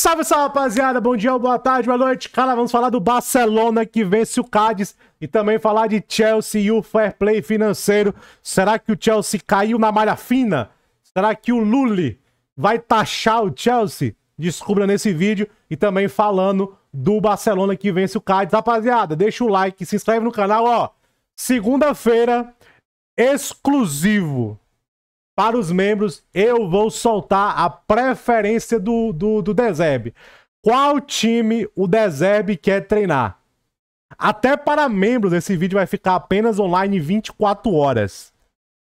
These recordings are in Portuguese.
Salve, salve, rapaziada. Bom dia, boa tarde, boa noite. Cara, vamos falar do Barcelona que vence o Cádiz e também falar de Chelsea e o fair play financeiro. Será que o Chelsea caiu na malha fina? Será que o Lully vai taxar o Chelsea? Descubra nesse vídeo e também falando do Barcelona que vence o Cádiz. Rapaziada, deixa o like, se inscreve no canal, ó. Segunda-feira, exclusivo para os membros, eu vou soltar a preferência do, do, do Qual time o Dezerbe quer treinar? Até para membros, esse vídeo vai ficar apenas online 24 horas.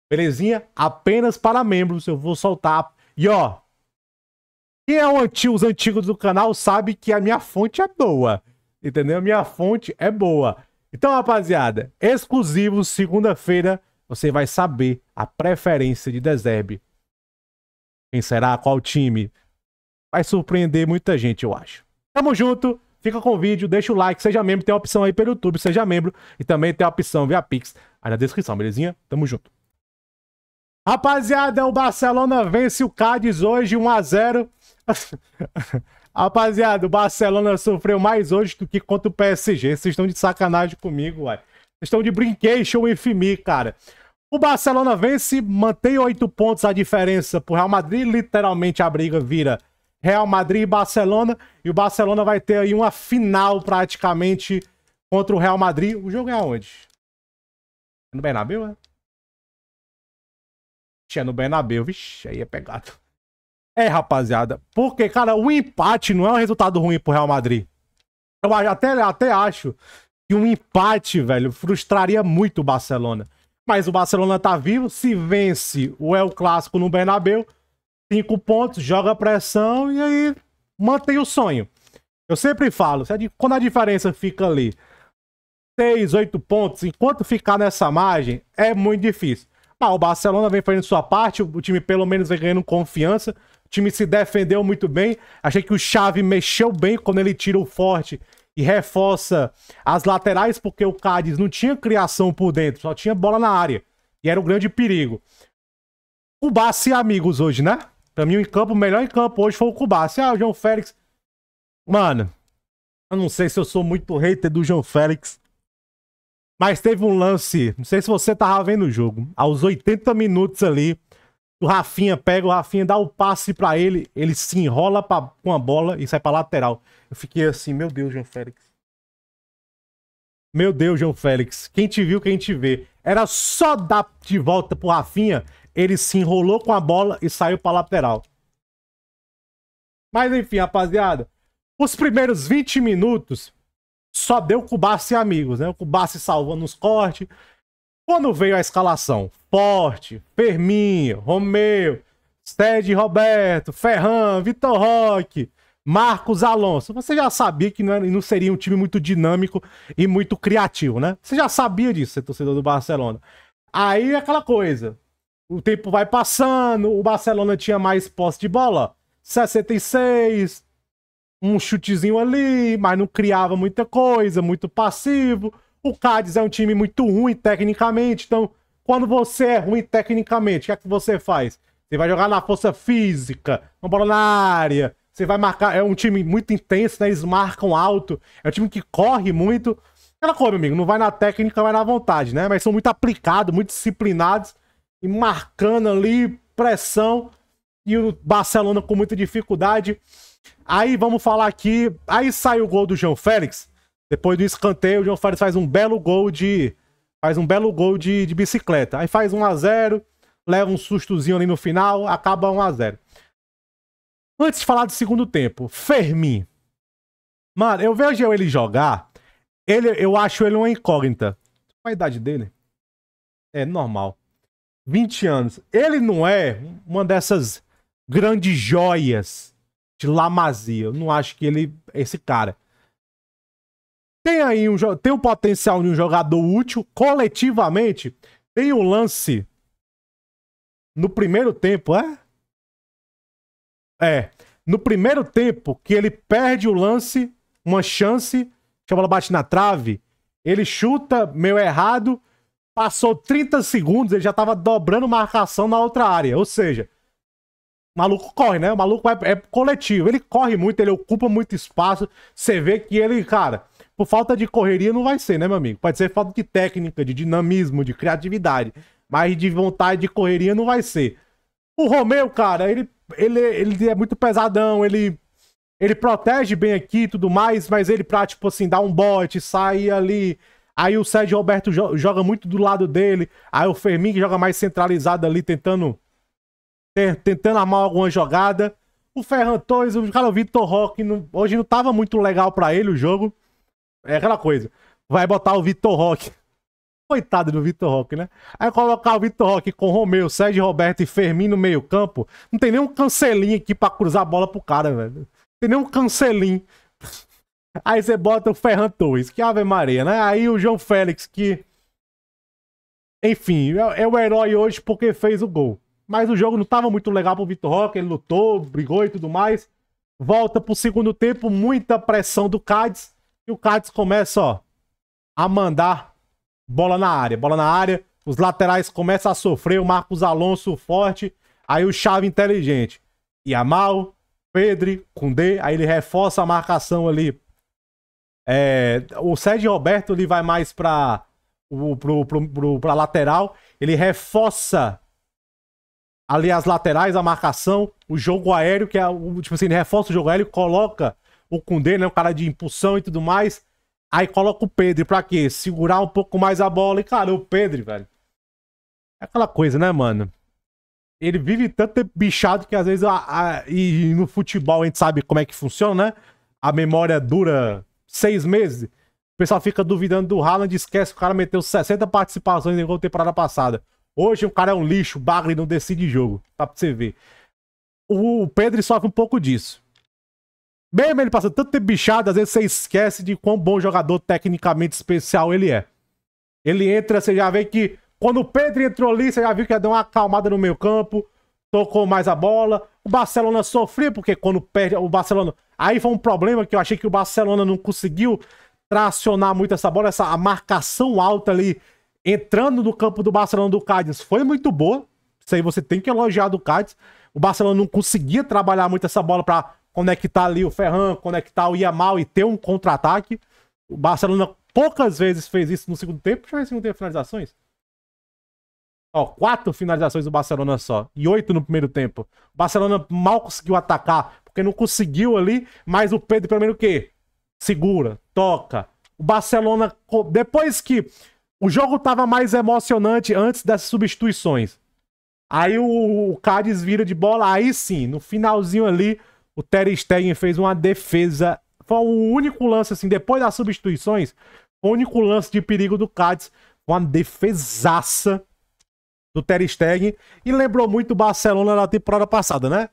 Belezinha? Apenas para membros, eu vou soltar. E ó, quem é o antigo, os antigos do canal sabe que a minha fonte é boa. Entendeu? A minha fonte é boa. Então, rapaziada, exclusivo, segunda-feira, você vai saber a preferência de Deserbe. Quem será? Qual time? Vai surpreender muita gente, eu acho. Tamo junto! Fica com o vídeo, deixa o like, seja membro, tem a opção aí pelo YouTube, seja membro, e também tem a opção via Pix aí na descrição, belezinha? Tamo junto. Rapaziada, o Barcelona vence o Cádiz hoje 1 a 0. Rapaziada, o Barcelona sofreu mais hoje do que contra o PSG. Vocês estão de sacanagem comigo, uai. Vocês estão de brincation e mim, cara. O Barcelona vence, mantém oito pontos a diferença pro Real Madrid. Literalmente a briga vira Real Madrid e Barcelona. E o Barcelona vai ter aí uma final praticamente contra o Real Madrid. O jogo é aonde? É no Bernabéu, é? Tinha é no Bernabéu, vixi, aí é pegado. É, rapaziada, porque, cara, o empate não é um resultado ruim pro Real Madrid. Eu até, até acho que um empate, velho, frustraria muito o Barcelona. Mas o Barcelona tá vivo, se vence o El Clássico no Bernabéu, cinco pontos, joga pressão e aí mantém o sonho. Eu sempre falo, quando a diferença fica ali 6, 8 pontos, enquanto ficar nessa margem, é muito difícil. Mas ah, o Barcelona vem fazendo sua parte, o time pelo menos vem ganhando confiança, o time se defendeu muito bem. Achei que o Xavi mexeu bem quando ele tira o forte e reforça as laterais, porque o Cádiz não tinha criação por dentro, só tinha bola na área. E era um grande perigo. Cubassi e é amigos hoje, né? Pra mim, o, campo, melhor em campo hoje foi o Cubassi. Ah, o João Félix. Mano, eu não sei se eu sou muito hater do João Félix. Mas teve um lance, não sei se você tava vendo o jogo, aos 80 minutos ali, o Rafinha pega, o Rafinha dá o passe para ele, ele se enrola pra, com a bola e sai pra lateral. Eu fiquei assim, meu Deus, João Félix. Meu Deus, João Félix. Quem te viu, quem te vê. Era só dar de volta pro Rafinha, ele se enrolou com a bola e saiu pra lateral. Mas enfim, rapaziada. Os primeiros 20 minutos só deu Cubassi e amigos, né? O Cubassi salvando os cortes, quando veio a escalação, Forte, Ferminho, Romeu, Sted Roberto, Ferran, Vitor Roque, Marcos Alonso, você já sabia que não seria um time muito dinâmico e muito criativo, né? Você já sabia disso, ser torcedor do Barcelona. Aí é aquela coisa. O tempo vai passando, o Barcelona tinha mais posse de bola. 66, um chutezinho ali, mas não criava muita coisa, muito passivo. O Cádiz é um time muito ruim tecnicamente, então quando você é ruim tecnicamente, o que é que você faz? Você vai jogar na força física, uma bola na área, você vai marcar. É um time muito intenso, né? Eles marcam alto, é um time que corre muito. Ela meu amigo, não vai na técnica, vai na vontade, né? Mas são muito aplicados, muito disciplinados e marcando ali pressão. E o Barcelona com muita dificuldade. Aí vamos falar aqui. Aí sai o gol do João Félix. Depois do escanteio, o João Fares faz um belo gol de. Faz um belo gol de, de bicicleta. Aí faz 1 a 0 leva um sustozinho ali no final, acaba 1 a 0 Antes de falar do segundo tempo, Fermin. Mano, eu vejo ele jogar. Ele, eu acho ele uma incógnita. Qual a idade dele? É normal. 20 anos. Ele não é uma dessas grandes joias de Lamazia. Eu não acho que ele é esse cara. Tem aí um, tem o potencial de um jogador útil coletivamente. Tem o um lance no primeiro tempo, é? É. No primeiro tempo que ele perde o lance, uma chance, que a bola bate na trave, ele chuta meio errado, passou 30 segundos, ele já tava dobrando marcação na outra área. Ou seja, o maluco corre, né? O maluco é, é coletivo. Ele corre muito, ele ocupa muito espaço. Você vê que ele, cara por falta de correria não vai ser, né, meu amigo? Pode ser falta de técnica, de dinamismo, de criatividade. Mas de vontade de correria não vai ser. O Romeu, cara, ele, ele, ele é muito pesadão, ele, ele protege bem aqui e tudo mais, mas ele pra, tipo assim, dar um bote, sair ali. Aí o Sérgio Roberto joga muito do lado dele. Aí o Fermin que joga mais centralizado ali, tentando tentando armar alguma jogada. O Ferran Torres, o cara, o Vitor Roque, não, hoje não tava muito legal para ele o jogo. É aquela coisa. Vai botar o Vitor Roque. Coitado do Vitor Roque, né? Aí colocar o Vitor Roque com Romeu, Sérgio Roberto e Fermin no meio-campo. Não tem nenhum cancelinho aqui pra cruzar a bola pro cara, velho. Não tem nenhum cancelinho. Aí você bota o Ferran Torres, que é Ave Maria, né? Aí o João Félix, que. Enfim, é, é o herói hoje porque fez o gol. Mas o jogo não tava muito legal pro Vitor Roque, ele lutou, brigou e tudo mais. Volta pro segundo tempo, muita pressão do Cádiz. E o Cádiz começa, ó, a mandar bola na área. Bola na área, os laterais começam a sofrer, o Marcos Alonso forte, aí o Chave inteligente. Yamal, Pedro, Kundê, aí ele reforça a marcação ali. É, o Sérgio Roberto ele vai mais para pro, pro, pro, pra lateral, ele reforça ali as laterais, a marcação, o jogo aéreo, que é o tipo assim, ele reforça o jogo aéreo, coloca o Kundê, né? O cara de impulsão e tudo mais. Aí coloca o Pedro pra quê? Segurar um pouco mais a bola. E, cara, o Pedro, velho. É aquela coisa, né, mano? Ele vive tanto bichado que às vezes. A, a, e no futebol a gente sabe como é que funciona, né? A memória dura seis meses. O pessoal fica duvidando do Haaland e esquece que o cara meteu 60 participações igual temporada passada. Hoje o cara é um lixo, bagre não decide jogo. Tá pra você ver. O Pedro sofre um pouco disso. Mesmo ele passando tanto tempo bichado, às vezes você esquece de quão bom jogador tecnicamente especial ele é. Ele entra, você já vê que. Quando o Pedro entrou ali, você já viu que ia dar uma acalmada no meio campo. Tocou mais a bola. O Barcelona sofreu, porque quando perde. O Barcelona. Aí foi um problema que eu achei que o Barcelona não conseguiu tracionar muito essa bola. Essa a marcação alta ali entrando no campo do Barcelona do Cádiz foi muito boa. Isso aí você tem que elogiar do Cádiz. O Barcelona não conseguia trabalhar muito essa bola para conectar ali o Ferran, conectar o Iamal e ter um contra-ataque. O Barcelona poucas vezes fez isso no segundo tempo. Deixa eu ver se não tem finalizações. Ó, quatro finalizações do Barcelona só. E oito no primeiro tempo. O Barcelona mal conseguiu atacar, porque não conseguiu ali, mas o Pedro pelo menos o quê? Segura, toca. O Barcelona, depois que o jogo tava mais emocionante antes das substituições. Aí o, o Cádiz vira de bola, aí sim, no finalzinho ali, o Ter Stegen fez uma defesa. Foi o único lance, assim, depois das substituições, foi o único lance de perigo do Cádiz. Uma defesaça do Ter Stegen. E lembrou muito o Barcelona na temporada passada, né?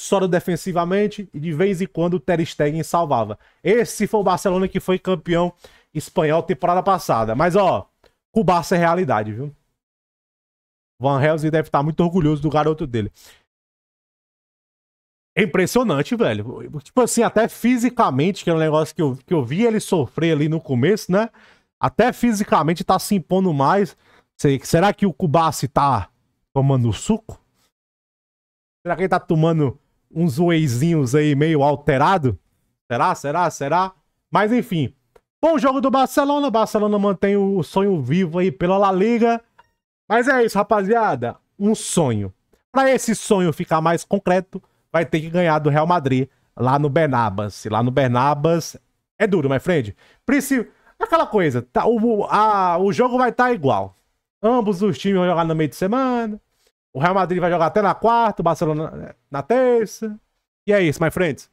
Só defensivamente e de vez em quando o Ter Stegen salvava. Esse foi o Barcelona que foi campeão espanhol temporada passada. Mas, ó, o Barça é realidade, viu? Van Helsing deve estar muito orgulhoso do garoto dele. É impressionante, velho. Tipo assim, até fisicamente, que é um negócio que eu, que eu vi ele sofrer ali no começo, né? Até fisicamente tá se impondo mais. Será que o Kubassi tá tomando suco? Será que ele tá tomando uns wheyzinhos aí meio alterado? Será, será, será? Mas enfim. Bom jogo do Barcelona. Barcelona mantém o sonho vivo aí pela La Liga. Mas é isso, rapaziada. Um sonho. Para esse sonho ficar mais concreto, vai ter que ganhar do Real Madrid lá no Bernabas. E lá no Bernabas é duro, my né, friend. Principal, aquela coisa, tá, o, a, o jogo vai estar tá igual. Ambos os times vão jogar no meio de semana. O Real Madrid vai jogar até na quarta, o Barcelona na terça. E é isso, my friends.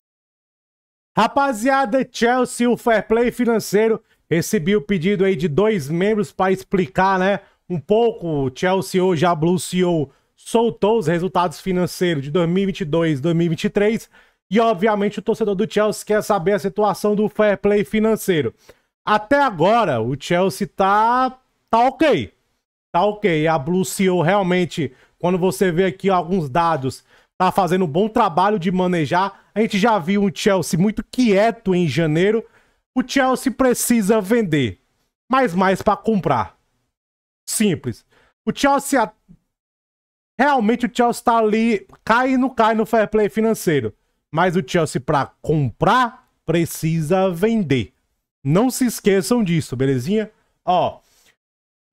Rapaziada, Chelsea, o fair play financeiro. Recebi o pedido aí de dois membros para explicar, né? Um pouco. O Chelsea hoje anunciou soltou os resultados financeiros de 2022 2023 e, obviamente, o torcedor do Chelsea quer saber a situação do fair play financeiro. Até agora, o Chelsea tá, tá ok. Tá ok. A Blue CEO realmente, quando você vê aqui alguns dados, tá fazendo um bom trabalho de manejar. A gente já viu um Chelsea muito quieto em janeiro. O Chelsea precisa vender, mas mais para comprar. Simples. O Chelsea Realmente o Chelsea está ali, cai e não cai no fair play financeiro. Mas o Chelsea, para comprar, precisa vender. Não se esqueçam disso, belezinha? Ó,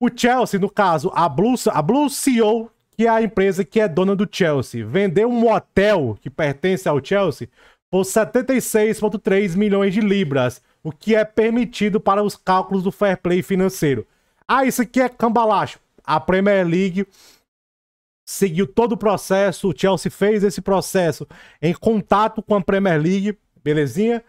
o Chelsea, no caso, a Blue, a Blue CEO, que é a empresa que é dona do Chelsea, vendeu um hotel que pertence ao Chelsea por 76,3 milhões de libras, o que é permitido para os cálculos do fair play financeiro. Ah, isso aqui é cambalacho. A Premier League seguiu todo o processo, o Chelsea fez esse processo em contato com a Premier League, belezinha?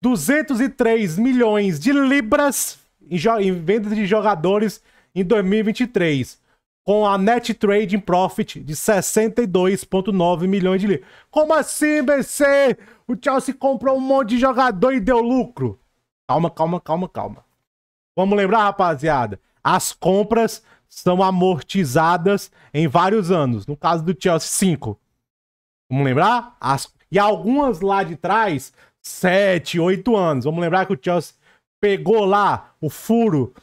203 milhões de libras em, em vendas de jogadores em 2023, com a net trading profit de 62,9 milhões de libras. Como assim, BC? O Chelsea comprou um monte de jogador e deu lucro. Calma, calma, calma, calma. Vamos lembrar, rapaziada, as compras são amortizadas em vários anos. No caso do Chelsea, 5. Vamos lembrar? As... E algumas lá de trás, 7, 8 anos. Vamos lembrar que o Chelsea pegou lá o furo.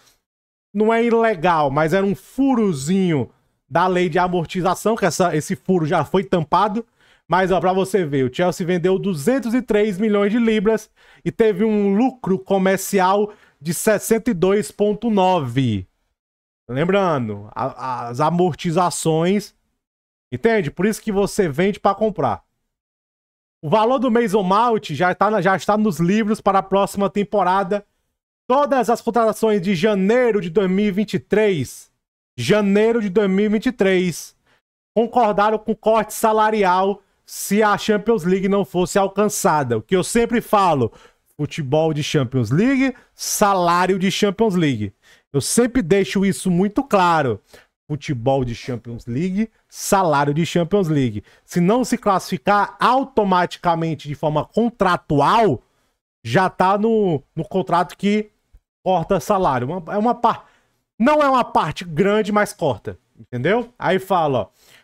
Não é ilegal, mas era um furozinho da lei de amortização, que essa, esse furo já foi tampado. Mas, ó, pra você ver, o Chelsea vendeu 203 milhões de libras e teve um lucro comercial de 62,9. Lembrando, a, as amortizações. Entende? Por isso que você vende para comprar. O valor do Mason Mount já, tá, já está nos livros para a próxima temporada. Todas as contratações de janeiro de 2023. Janeiro de 2023. Concordaram com corte salarial se a Champions League não fosse alcançada. O que eu sempre falo: futebol de Champions League, salário de Champions League. Eu sempre deixo isso muito claro. Futebol de Champions League, salário de Champions League. Se não se classificar automaticamente de forma contratual, já está no, no contrato que corta salário. Uma, é uma Não é uma parte grande, mas corta. Entendeu? Aí fala, ó.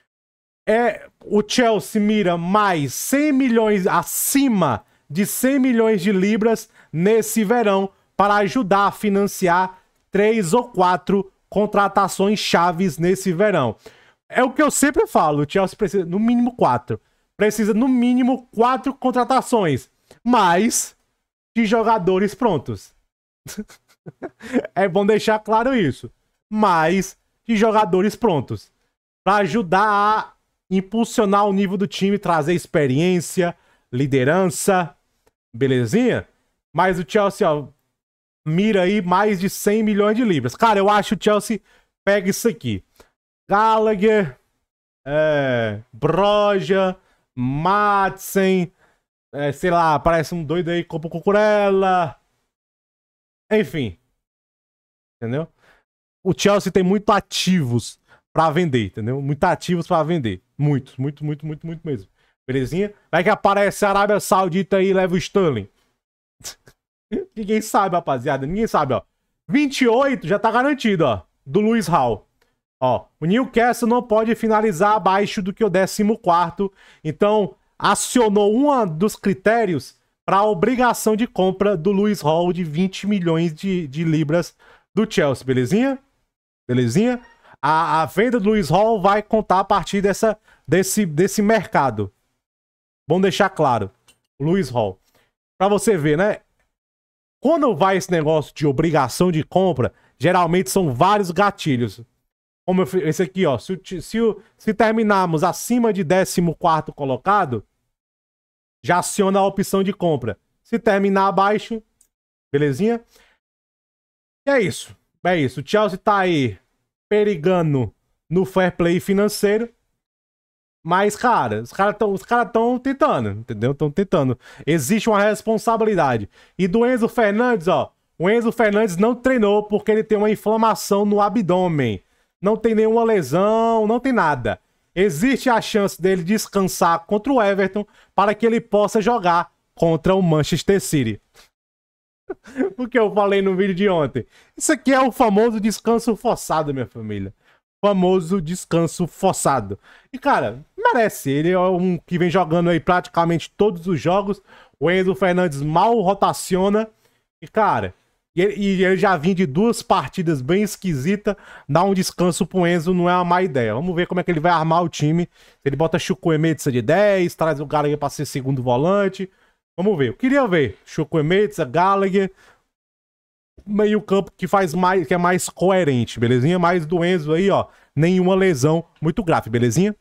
É, o Chelsea mira mais 100 milhões acima de 100 milhões de libras nesse verão para ajudar a financiar três ou quatro contratações chaves nesse verão. É o que eu sempre falo, o Chelsea precisa no mínimo quatro. Precisa no mínimo quatro contratações, mais de jogadores prontos. é bom deixar claro isso. mais de jogadores prontos para ajudar a impulsionar o nível do time, trazer experiência, liderança, belezinha? Mas o Chelsea, ó, mira aí mais de 100 milhões de libras. Cara, eu acho que o Chelsea pega isso aqui. Gallagher, é, Broja, Madsen, é, sei lá, parece um doido aí, o Cucurella. Enfim. Entendeu? O Chelsea tem muito ativos para vender, entendeu? Muito ativos para vender. Muito, muito, muito, muito, muito mesmo. Belezinha? Vai que aparece a Arábia Saudita aí e leva o Sterling. Ninguém sabe, rapaziada. Ninguém sabe, ó. 28 já tá garantido, ó. Do Luiz Hall. Ó, o Newcastle não pode finalizar abaixo do que o 14 Então, acionou um dos critérios para a obrigação de compra do Luiz Hall de 20 milhões de, de libras do Chelsea, belezinha? Belezinha? A, a venda do Luiz Hall vai contar a partir dessa, desse, desse mercado. Bom deixar claro. Luiz Hall. Pra você ver, né? Quando vai esse negócio de obrigação de compra, geralmente são vários gatilhos. Como esse aqui, ó. Se, se, se terminarmos acima de 14 colocado, já aciona a opção de compra. Se terminar abaixo, belezinha? E é isso. É isso. O Chelsea tá aí perigando no fair play financeiro. Mas, cara, os caras estão cara tentando, entendeu? Estão tentando. Existe uma responsabilidade. E do Enzo Fernandes, ó. O Enzo Fernandes não treinou porque ele tem uma inflamação no abdômen. Não tem nenhuma lesão, não tem nada. Existe a chance dele descansar contra o Everton para que ele possa jogar contra o Manchester City. o que eu falei no vídeo de ontem. Isso aqui é o famoso descanso forçado, minha família famoso descanso forçado. E, cara, merece. Ele é um que vem jogando aí praticamente todos os jogos. O Enzo Fernandes mal rotaciona. E, cara, e ele, e ele já vinha de duas partidas bem esquisitas. Dar um descanso pro Enzo não é uma má ideia. Vamos ver como é que ele vai armar o time. Ele bota Chuco Emetsa de 10, traz o Gallagher pra ser segundo volante. Vamos ver. Eu queria ver. Chuco Emetsa, Gallagher meio campo que faz mais, que é mais coerente, belezinha? Mais do Enzo aí, ó, nenhuma lesão muito grave, belezinha?